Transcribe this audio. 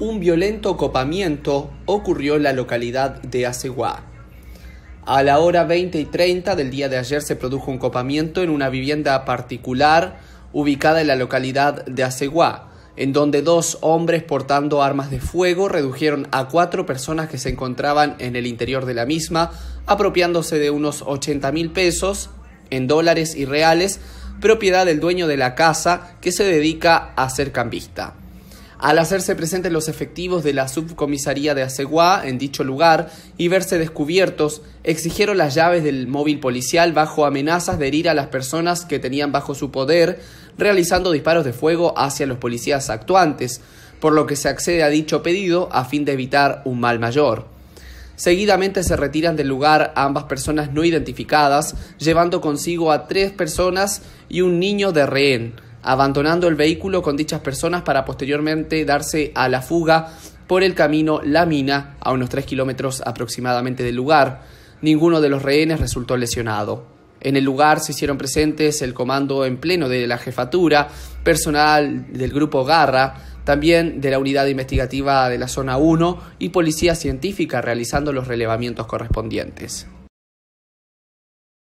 un violento copamiento ocurrió en la localidad de Aceguá. A la hora 20 y 30 del día de ayer se produjo un copamiento en una vivienda particular ubicada en la localidad de Aceguá, en donde dos hombres portando armas de fuego redujeron a cuatro personas que se encontraban en el interior de la misma, apropiándose de unos 80 mil pesos en dólares y reales, propiedad del dueño de la casa que se dedica a ser cambista al hacerse presentes los efectivos de la subcomisaría de Aceguá en dicho lugar y verse descubiertos, exigieron las llaves del móvil policial bajo amenazas de herir a las personas que tenían bajo su poder, realizando disparos de fuego hacia los policías actuantes, por lo que se accede a dicho pedido a fin de evitar un mal mayor. Seguidamente se retiran del lugar ambas personas no identificadas, llevando consigo a tres personas y un niño de rehén abandonando el vehículo con dichas personas para posteriormente darse a la fuga por el camino La Mina, a unos 3 kilómetros aproximadamente del lugar. Ninguno de los rehenes resultó lesionado. En el lugar se hicieron presentes el comando en pleno de la jefatura, personal del grupo Garra, también de la unidad investigativa de la zona 1 y policía científica realizando los relevamientos correspondientes.